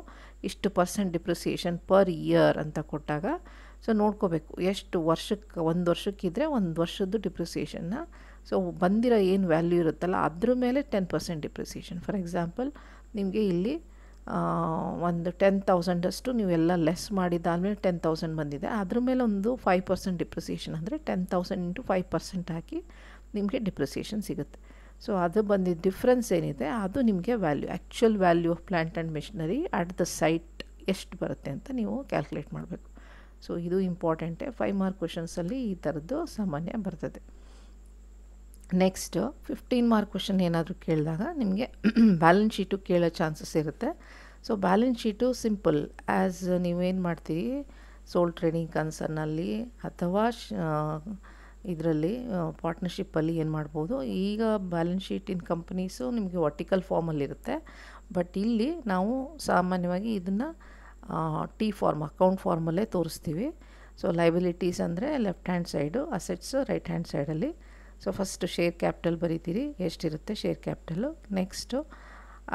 ಇಷ್ಟು ಪರ್ಸೆಂಟ್ ಡಿಪ್ರಿಸಿಯೇಷನ್ ಪರ್ ಇಯರ್ ಅಂತ ಕೊಟ್ಟಾಗ ಸೊ ನೋಡ್ಕೋಬೇಕು ಎಷ್ಟು ವರ್ಷಕ್ಕೆ ಒಂದು ವರ್ಷಕ್ಕಿದ್ರೆ ಒಂದು ವರ್ಷದ್ದು ಡಿಪ್ರಿಸಿಯೇಷನ್ನ ಸೊ ಬಂದಿರೋ ಏನು ವ್ಯಾಲ್ಯೂ ಇರುತ್ತಲ್ಲ ಅದ್ರ ಮೇಲೆ ten percent depreciation for example ನಿಮಗೆ ಇಲ್ಲಿ ಒಂದು ಟೆನ್ ತೌಸಂಡಷ್ಟು ನೀವೆಲ್ಲ ಲೆಸ್ ಮಾಡಿದ್ದಾದಮೇಲೆ ಟೆನ್ ತೌಸಂಡ್ ಬಂದಿದೆ ಅದ್ರ ಮೇಲೆ ಒಂದು ಫೈವ್ ಪರ್ಸೆಂಟ್ ಡಿಪ್ರಿಸಿಯೇಷನ್ ಅಂದರೆ ten thousand into five percent ಹಾಕಿ ನಿಮಗೆ ಡಿಪ್ರಿಸಿಯೇಷನ್ ಸಿಗುತ್ತೆ ಸೊ ಅದು ಬಂದಿದ್ದ ಡಿಫ್ರೆನ್ಸ್ ಏನಿದೆ ಅದು ನಿಮಗೆ value actual value of plant and machinery at the site ಎಷ್ಟು ಬರುತ್ತೆ ಅಂತ ನೀವು ಕ್ಯಾಲ್ಕುಲೇಟ್ ಮಾಡಬೇಕು ಸೊ ಇದು ಇಂಪಾರ್ಟೆಂಟೇ ಫೈವ್ ಮಾರ್ಕ್ ಕ್ವೆಶನ್ಸಲ್ಲಿ ಈ ಥರದ್ದು ಸಾಮಾನ್ಯ ಬರ್ತದೆ ನೆಕ್ಸ್ಟ್ ಫಿಫ್ಟೀನ್ ಮಾರ್ಕ್ ಕ್ವಶನ್ ಏನಾದರೂ ಕೇಳಿದಾಗ ನಿಮಗೆ ಬ್ಯಾಲೆನ್ಸ್ ಶೀಟು ಕೇಳೋ ಚಾನ್ಸಸ್ ಇರುತ್ತೆ so balance sheet simple as ನೀವೇನು ಮಾಡ್ತೀರಿ ಸೋಲ್ ಟ್ರೇಡಿಂಗ್ ಕನ್ಸರ್ನಲ್ಲಿ ಅಥವಾ ಇದರಲ್ಲಿ ಪಾರ್ಟ್ನರ್ಶಿಪ್ಪಲ್ಲಿ ಏನು ಮಾಡ್ಬೋದು ಈಗ ಬ್ಯಾಲೆನ್ಸ್ ಶೀಟ್ ಇನ್ ಕಂಪ್ನೀಸು ನಿಮಗೆ ವರ್ಟಿಕಲ್ ಫಾರ್ಮಲ್ಲಿರುತ್ತೆ ಬಟ್ ಇಲ್ಲಿ ನಾವು ಸಾಮಾನ್ಯವಾಗಿ ಇದನ್ನು ಟಿ ಫಾರ್ಮ್ ಅಕೌಂಟ್ ಫಾರ್ಮಲ್ಲೇ ತೋರಿಸ್ತೀವಿ ಸೊ ಲೈಬಿಲಿಟೀಸ್ ಅಂದರೆ left hand side assets right hand ಸೈಡಲ್ಲಿ ಸೊ ಫಸ್ಟು ಶೇರ್ ಕ್ಯಾಪಿಟಲ್ ಬರೀತೀರಿ ಎಷ್ಟಿರುತ್ತೆ ಶೇರ್ ಕ್ಯಾಪಿಟಲು ನೆಕ್ಸ್ಟು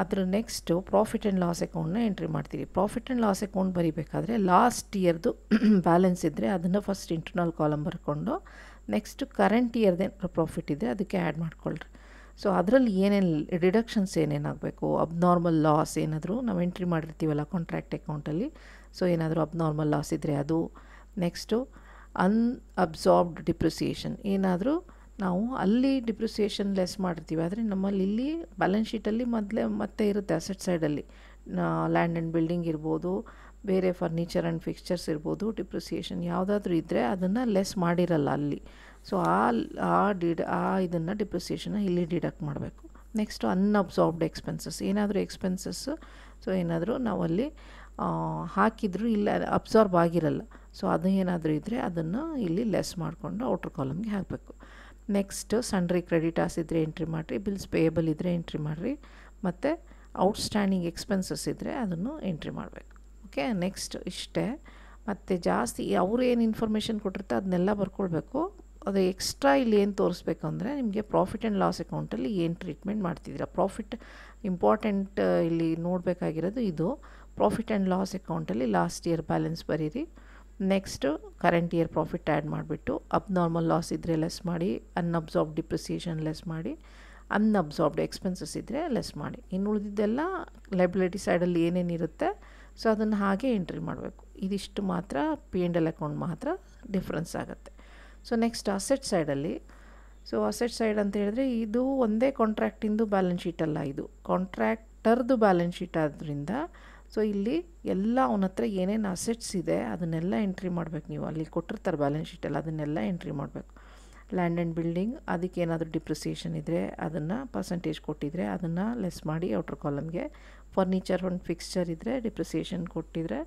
ಅದ್ರ ನೆಕ್ಸ್ಟು ಪ್ರಾಫಿಟ್ ಆ್ಯಂಡ್ ಲಾಸ್ ಅಕೌಂಟ್ನ ಎಂಟ್ರಿ ಮಾಡ್ತೀರಿ ಪ್ರಾಫಿಟ್ ಆ್ಯಂಡ್ ಲಾಸ್ ಅಕೌಂಟ್ ಬರೀಬೇಕಾದ್ರೆ ಲಾಸ್ಟ್ ಇಯರ್ದು ಬ್ಯಾಲೆನ್ಸ್ ಇದ್ದರೆ ಅದನ್ನು ಫಸ್ಟ್ ಇಂಟರ್ನಲ್ ಕಾಲಮ್ ಬರ್ಕೊಂಡು ನೆಕ್ಸ್ಟು ಕರೆಂಟ್ ಇಯರ್ದೇನು ಪ್ರಾಫಿಟ್ ಇದ್ದರೆ ಅದಕ್ಕೆ ಆ್ಯಡ್ ಮಾಡ್ಕೊಳ್ರಿ ಸೊ ಅದರಲ್ಲಿ ಏನೇನು ಡಿಡಕ್ಷನ್ಸ್ ಏನೇನಾಗಬೇಕು ಅಬ್ನಾರ್ಮಲ್ ಲಾಸ್ ಏನಾದರೂ ನಾವು ಎಂಟ್ರಿ ಮಾಡಿರ್ತೀವಲ್ಲ ಕಾಂಟ್ರಾಕ್ಟ್ ಅಕೌಂಟಲ್ಲಿ ಸೊ ಏನಾದರೂ ಅಬ್ನಾರ್ಮಲ್ ಲಾಸ್ ಇದ್ದರೆ ಅದು ನೆಕ್ಸ್ಟು ಅಬ್ಸಾರ್ಬ್ಡ್ ಡಿಪ್ರಿಸಿಯೇಷನ್ ಏನಾದರೂ ನಾವು ಅಲ್ಲಿ ಡಿಪ್ರಿಸಿಯೇಷನ್ ಲೆಸ್ ಮಾಡ್ತೀವಿ ಆದರೆ ನಮ್ಮಲ್ಲಿ ಇಲ್ಲಿ ಬ್ಯಾಲೆನ್ಸ್ ಶೀಟಲ್ಲಿ ಮೊದಲೇ ಮತ್ತೆ ಇರುತ್ತೆ ಅಸೆಟ್ ಸೈಡಲ್ಲಿ ಲ್ಯಾಂಡ್ ಆ್ಯಂಡ್ ಬಿಲ್ಡಿಂಗ್ ಇರ್ಬೋದು ಬೇರೆ ಫರ್ನಿಚರ್ ಆ್ಯಂಡ್ ಫಿಕ್ಸ್ಚರ್ಸ್ ಇರ್ಬೋದು ಡಿಪ್ರಿಸಿಯೇಷನ್ ಯಾವುದಾದ್ರೂ ಇದ್ದರೆ ಅದನ್ನು ಲೆಸ್ ಮಾಡಿರಲ್ಲ ಅಲ್ಲಿ ಸೊ ಆ ಆ ಡಿಡ್ ಆ ಇದನ್ನು ಡಿಪ್ರಿಸಿಯೇಷನ್ನ ಇಲ್ಲಿ ಡಿಡಕ್ಟ್ ಮಾಡಬೇಕು ನೆಕ್ಸ್ಟು ಅನ್ಅಬ್ಸಾರ್ಬ್ಡ್ ಎಕ್ಸ್ಪೆನ್ಸಸ್ ಏನಾದರೂ ಎಕ್ಸ್ಪೆನ್ಸಸ್ಸು ಸೊ ಏನಾದರೂ ನಾವಲ್ಲಿ ಹಾಕಿದ್ರು ಇಲ್ಲ ಅಬ್ಸಾರ್ಬ್ ಆಗಿರಲ್ಲ ಸೊ ಅದು ಏನಾದರೂ ಇದ್ದರೆ ಅದನ್ನು ಇಲ್ಲಿ ಲೆಸ್ ಮಾಡಿಕೊಂಡು ಔಟ್ರ್ ಕಾಲಮ್ಗೆ ಹಾಕಬೇಕು ನೆಕ್ಸ್ಟ್ ಸಂಡ್ರಿ ಕ್ರೆಡಿಟಾಸ್ ಇದ್ದರೆ ಎಂಟ್ರಿ ಮಾಡಿರಿ ಬಿಲ್ಸ್ ಪೇಯಬಲ್ ಇದ್ದರೆ ಎಂಟ್ರಿ ಮಾಡಿರಿ ಮತ್ತು ಔಟ್ಸ್ಟ್ಯಾಂಡಿಂಗ್ ಎಕ್ಸ್ಪೆನ್ಸಸ್ ಇದ್ದರೆ ಅದನ್ನು ಎಂಟ್ರಿ ಮಾಡಬೇಕು ಓಕೆ ನೆಕ್ಸ್ಟ್ ಇಷ್ಟೇ ಮತ್ತು ಜಾಸ್ತಿ ಅವ್ರು ಏನು ಇನ್ಫಾರ್ಮೇಷನ್ ಕೊಟ್ಟಿರ್ತಾರೆ ಅದನ್ನೆಲ್ಲ ಬರ್ಕೊಳ್ಬೇಕು ಅದು ಎಕ್ಸ್ಟ್ರಾ ಇಲ್ಲಿ ಏನು ತೋರಿಸ್ಬೇಕು ಅಂದರೆ ನಿಮಗೆ ಪ್ರಾಫಿಟ್ ಆ್ಯಂಡ್ ಲಾಸ್ ಅಕೌಂಟಲ್ಲಿ ಏನು ಟ್ರೀಟ್ಮೆಂಟ್ ಮಾಡ್ತಿದ್ದೀರಾ ಪ್ರಾಫಿಟ್ ಇಂಪಾರ್ಟೆಂಟ್ ಇಲ್ಲಿ ನೋಡಬೇಕಾಗಿರೋದು ಇದು ಪ್ರಾಫಿಟ್ ಆ್ಯಂಡ್ ಲಾಸ್ ಅಕೌಂಟಲ್ಲಿ ಲಾಸ್ಟ್ ಇಯರ್ ಬ್ಯಾಲೆನ್ಸ್ ಬರೀರಿ next current year profit add ಮಾಡಿಬಿಟ್ಟು ಅಬ್ನಾರ್ಮಲ್ ಲಾಸ್ ಇದ್ದರೆ ಲೆಸ್ ಮಾಡಿ ಅನ್ಅಬ್ಸಾರ್ಬ್ ಡಿಪ್ರಿಸಿಯೇಷನ್ ಲೆಸ್ ಮಾಡಿ ಅನ್ಅಬ್ಸಾರ್ಬ್ಡ್ ಎಕ್ಸ್ಪೆನ್ಸಸ್ ಇದ್ದರೆ ಲೆಸ್ ಮಾಡಿ ಇನ್ನು ಉಳಿದಿದ್ದೆಲ್ಲ ಲೈಬಿಲಿಟಿ ಸೈಡಲ್ಲಿ ಏನೇನಿರುತ್ತೆ ಸೊ ಅದನ್ನು ಹಾಗೆ ಎಂಟ್ರಿ ಮಾಡಬೇಕು ಇದಿಷ್ಟು ಮಾತ್ರ ಪಿ ಎಂಡ್ ಎಲ್ ಅಕೌಂಟ್ ಮಾತ್ರ ಡಿಫ್ರೆನ್ಸ್ ಆಗುತ್ತೆ ಸೊ ನೆಕ್ಸ್ಟ್ ಅಸೆಟ್ ಸೈಡಲ್ಲಿ ಸೊ ಅಸೆಟ್ ಸೈಡ್ ಅಂತ ಹೇಳಿದ್ರೆ ಇದು ಒಂದೇ ಕಾಂಟ್ರಾಕ್ಟಿಂದು ಬ್ಯಾಲೆನ್ಸ್ ಶೀಟ್ ಅಲ್ಲ ಇದು ಕಾಂಟ್ರಾಕ್ಟರ್ದು ಬ್ಯಾಲೆನ್ಸ್ ಶೀಟ್ ಆದ್ದರಿಂದ ಸೊ ಇಲ್ಲಿ ಎಲ್ಲ ಅವನ ಹತ್ರ ಏನೇನು ಅಸೆಟ್ಸ್ ಇದೆ ಅದನ್ನೆಲ್ಲ ಎಂಟ್ರಿ ಮಾಡಬೇಕು ನೀವು ಅಲ್ಲಿ ಕೊಟ್ಟಿರ್ತಾರೆ ಬ್ಯಾಲೆನ್ಸ್ ಶೀಟಲ್ಲಿ ಅದನ್ನೆಲ್ಲ ಎಂಟ್ರಿ ಮಾಡಬೇಕು ಲ್ಯಾಂಡ್ ಆ್ಯಂಡ್ ಬಿಲ್ಡಿಂಗ್ ಅದಕ್ಕೆ ಏನಾದರೂ ಡಿಪ್ರಿಸಿಯೇಷನ್ ಇದ್ದರೆ ಅದನ್ನು ಪರ್ಸೆಂಟೇಜ್ ಕೊಟ್ಟಿದ್ರೆ ಅದನ್ನು ಲೆಸ್ ಮಾಡಿ ಔಟ್ರ್ ಕಾಲಮ್ಗೆ ಫರ್ನಿಚರ್ ಒಂದು ಫಿಕ್ಸ್ಚರ್ ಇದ್ದರೆ ಡಿಪ್ರಿಸಿಯೇಷನ್ ಕೊಟ್ಟಿದ್ರೆ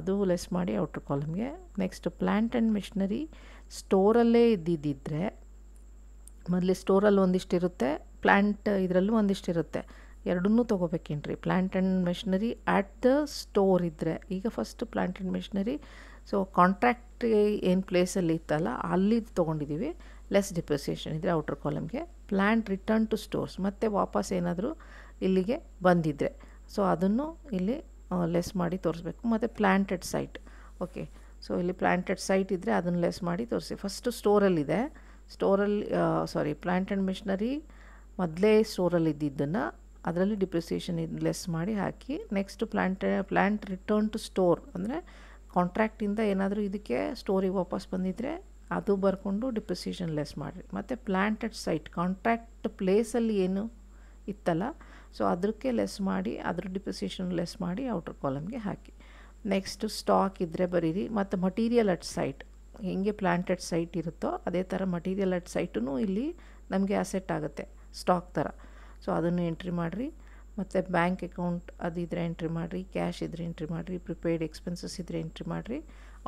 ಅದು ಲೆಸ್ ಮಾಡಿ ಔಟ್ರ್ ಕಾಲಮ್ಗೆ ನೆಕ್ಸ್ಟ್ ಪ್ಲ್ಯಾಂಟ್ ಆ್ಯಂಡ್ ಮಿಷ್ನರಿ ಸ್ಟೋರಲ್ಲೇ ಇದ್ದಿದ್ದಿದ್ರೆ ಮೊದಲೇ ಸ್ಟೋರಲ್ಲಿ ಒಂದಿಷ್ಟು ಇರುತ್ತೆ ಪ್ಲ್ಯಾಂಟ್ ಇದರಲ್ಲೂ ಒಂದಿಷ್ಟಿರುತ್ತೆ ಇರುತ್ತೆ ಎರಡನ್ನೂ ತೊಗೋಬೇಕೇನ್ರಿ plant and machinery at the store ಇದ್ದರೆ ಈಗ first plant and machinery so contract ಏನು ಪ್ಲೇಸಲ್ಲಿ ಇತ್ತಲ್ಲ ಅಲ್ಲಿ ತೊಗೊಂಡಿದ್ದೀವಿ ಲೆಸ್ ಡಿಪ್ರಿಸಿಯೇಷನ್ ಇದ್ದರೆ ಔಟರ್ ಕಾಲಮ್ಗೆ ಪ್ಲ್ಯಾಂಟ್ ರಿಟರ್ನ್ ಟು ಸ್ಟೋರ್ಸ್ ಮತ್ತು ವಾಪಸ್ ಏನಾದರೂ ಇಲ್ಲಿಗೆ ಬಂದಿದ್ದರೆ ಸೊ ಅದನ್ನು ಇಲ್ಲಿ ಲೆಸ್ ಮಾಡಿ ತೋರಿಸ್ಬೇಕು ಮತ್ತು ಪ್ಲ್ಯಾಂಟೆಡ್ ಸೈಟ್ ಓಕೆ ಸೊ ಇಲ್ಲಿ ಪ್ಲ್ಯಾಂಟೆಡ್ ಸೈಟ್ ಇದ್ದರೆ ಅದನ್ನು ಲೆಸ್ ಮಾಡಿ ತೋರಿಸಿ ಫಸ್ಟು ಸ್ಟೋರಲ್ಲಿದೆ ಸ್ಟೋರಲ್ಲಿ ಸಾರಿ ಪ್ಲ್ಯಾಂಟ್ ಆ್ಯಂಡ್ ಮಿಷ್ನರಿ ಮೊದಲೇ ಸ್ಟೋರಲ್ಲಿ ಅದರಲ್ಲಿ ಡಿಪ್ರಿಸಿಯೇಷನ್ ಲೆಸ್ ಮಾಡಿ ಹಾಕಿ next plant plant return to store ಅಂದರೆ ಕಾಂಟ್ರಾಕ್ಟಿಂದ ಏನಾದರೂ ಇದಕ್ಕೆ ಸ್ಟೋರಿಗೆ ವಾಪಸ್ ಬಂದಿದ್ದರೆ ಅದು ಬರ್ಕೊಂಡು ಡಿಪ್ರಿಸಿಯೇಷನ್ ಲೆಸ್ ಮಾಡಿರಿ ಮತ್ತು ಪ್ಲ್ಯಾಂಟೆಡ್ ಸೈಟ್ ಕಾಂಟ್ರಾಕ್ಟ್ ಪ್ಲೇಸಲ್ಲಿ ಏನು ಇತ್ತಲ್ಲ ಸೊ ಅದಕ್ಕೆ ಲೆಸ್ ಮಾಡಿ ಅದ್ರ ಡಿಪ್ರಿಸಿಯೇಷನ್ ಲೆಸ್ ಮಾಡಿ ಔಟರ್ ಕಾಲಮ್ಗೆ ಹಾಕಿ ನೆಕ್ಸ್ಟು ಸ್ಟಾಕ್ ಇದ್ದರೆ ಬರೀರಿ ಮತ್ತು ಮಟೀರಿಯಲ್ ಅಟ್ ಸೈಟ್ ಹೆಂಗೆ ಪ್ಲ್ಯಾಂಟೆಡ್ ಸೈಟ್ ಇರುತ್ತೋ ಅದೇ ಥರ ಮಟೀರಿಯಲ್ ಅಟ್ ಸೈಟು ಇಲ್ಲಿ ನಮಗೆ ಅಸೆಟ್ ಆಗುತ್ತೆ ಸ್ಟಾಕ್ ಥರ ಸೊ ಅದನ್ನು ಎಂಟ್ರಿ ಮಾಡಿರಿ ಮತ್ತು ಬ್ಯಾಂಕ್ ಅಕೌಂಟ್ ಅದಿದ್ದರೆ ಎಂಟ್ರಿ ಮಾಡಿರಿ ಕ್ಯಾಶ್ ಇದ್ದರೆ ಎಂಟ್ರಿ ಮಾಡಿರಿ ಪ್ರಿಪೇಯ್ಡ್ ಎಕ್ಸ್ಪೆನ್ಸಸ್ ಇದ್ದರೆ ಎಂಟ್ರಿ ಮಾಡಿರಿ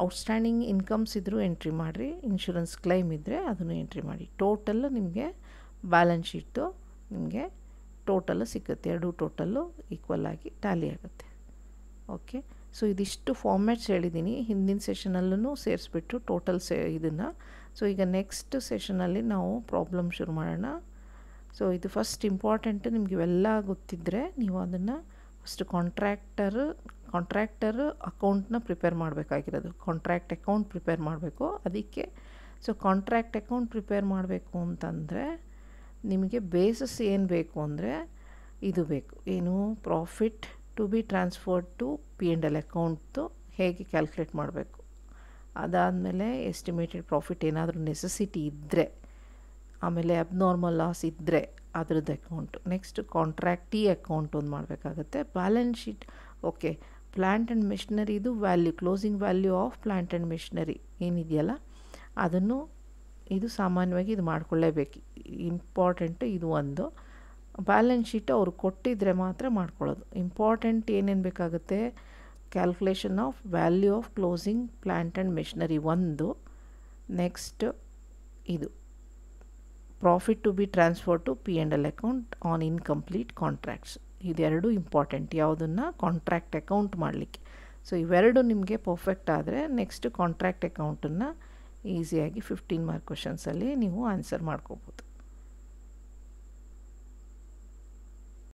ಔಟ್ಸ್ಟ್ಯಾಂಡಿಂಗ್ ಇನ್ಕಮ್ಸ್ ಇದ್ದರೂ ಎಂಟ್ರಿ ಮಾಡಿರಿ ಇನ್ಶೂರೆನ್ಸ್ ಕ್ಲೈಮ್ ಇದ್ದರೆ ಅದನ್ನು ಎಂಟ್ರಿ ಮಾಡಿ ಟೋಟಲ್ ನಿಮಗೆ ಬ್ಯಾಲೆನ್ಸ್ ಶೀಟು ನಿಮಗೆ ಟೋಟಲ್ ಸಿಗುತ್ತೆ ಎರಡು ಟೋಟಲ್ಲು ಈಕ್ವಲ್ ಆಗಿ ಟ್ಯಾಲಿ ಆಗುತ್ತೆ ಓಕೆ ಸೊ ಇದಿಷ್ಟು ಫಾರ್ಮ್ಯಾಟ್ಸ್ ಹೇಳಿದ್ದೀನಿ ಹಿಂದಿನ ಸೆಷನಲ್ಲೂ ಸೇರಿಸ್ಬಿಟ್ಟು ಟೋಟಲ್ ಸೇ ಇದನ್ನು ಸೊ ಈಗ ನೆಕ್ಸ್ಟ್ ಸೆಷನಲ್ಲಿ ನಾವು ಪ್ರಾಬ್ಲಮ್ ಶುರು ಮಾಡೋಣ ಸೊ ಇದು ಫಸ್ಟ್ ಇಂಪಾರ್ಟೆಂಟ್ ನಿಮಗೆ ಇವೆಲ್ಲ ಗೊತ್ತಿದ್ದರೆ ನೀವು ಅದನ್ನು ಫಸ್ಟ್ ಕಾಂಟ್ರ್ಯಾಕ್ಟರ್ ಕಾಂಟ್ರ್ಯಾಕ್ಟರ್ ಅಕೌಂಟನ್ನ ಪ್ರಿಪೇರ್ ಮಾಡಬೇಕಾಗಿರೋದು ಕಾಂಟ್ರ್ಯಾಕ್ಟ್ ಅಕೌಂಟ್ ಪ್ರಿಪೇರ್ ಮಾಡಬೇಕು ಅದಕ್ಕೆ ಸೊ ಕಾಂಟ್ರ್ಯಾಕ್ಟ್ ಅಕೌಂಟ್ ಪ್ರಿಪೇರ್ ಮಾಡಬೇಕು ಅಂತಂದರೆ ನಿಮಗೆ ಬೇಸಸ್ ಏನು ಬೇಕು ಅಂದರೆ ಇದು ಬೇಕು ಏನು profit to be transferred to P and L ಅಕೌಂಟ್ದು ಹೇಗೆ ಕ್ಯಾಲ್ಕುಲೇಟ್ ಮಾಡಬೇಕು ಅದಾದಮೇಲೆ ಎಸ್ಟಿಮೇಟೆಡ್ ಪ್ರಾಫಿಟ್ ಏನಾದರೂ ನೆಸೆಸಿಟಿ ಇದ್ದರೆ ಆಮೇಲೆ ಅಬ್ನಾರ್ಮಲ್ ಲಾಸ್ ಇದ್ದರೆ ಅದ್ರದ್ದು ಅಕೌಂಟ್ ನೆಕ್ಸ್ಟ್ ಕಾಂಟ್ರಾಕ್ಟಿ ಅಕೌಂಟ್ ಒಂದು ಮಾಡಬೇಕಾಗತ್ತೆ balance sheet okay plant and ಇದು value closing value of plant and machinery ಏನಿದೆಯಲ್ಲ ಅದನ್ನು ಇದು ಸಾಮಾನ್ಯವಾಗಿ ಇದು ಮಾಡ್ಕೊಳ್ಳೇಬೇಕು ಇಂಪಾರ್ಟೆಂಟ್ ಇದು ಒಂದು ಬ್ಯಾಲೆನ್ಸ್ ಶೀಟ್ ಅವರು ಕೊಟ್ಟಿದ್ದರೆ ಮಾತ್ರ ಮಾಡ್ಕೊಳ್ಳೋದು ಇಂಪಾರ್ಟೆಂಟ್ ಏನೇನು ಬೇಕಾಗುತ್ತೆ calculation of value of closing plant and machinery ಒಂದು ನೆಕ್ಸ್ಟ್ ಇದು profit to be transfer to P and L account on incomplete contracts ಇದೆರಡು ಇಂಪಾರ್ಟೆಂಟ್ ಯಾವುದನ್ನು ಕಾಂಟ್ರಾಕ್ಟ್ ಅಕೌಂಟ್ ಮಾಡಲಿಕ್ಕೆ ಸೊ ಇವೆರಡು ನಿಮಗೆ ಪರ್ಫೆಕ್ಟ್ ಆದರೆ ನೆಕ್ಸ್ಟ್ ಕಾಂಟ್ರಾಕ್ಟ್ ಅಕೌಂಟನ್ನು ಈಸಿಯಾಗಿ ಫಿಫ್ಟೀನ್ ಮಾರ್ಕ್ ಕ್ವಶನ್ಸಲ್ಲಿ ನೀವು ಆನ್ಸರ್ ಮಾಡ್ಕೋಬೋದು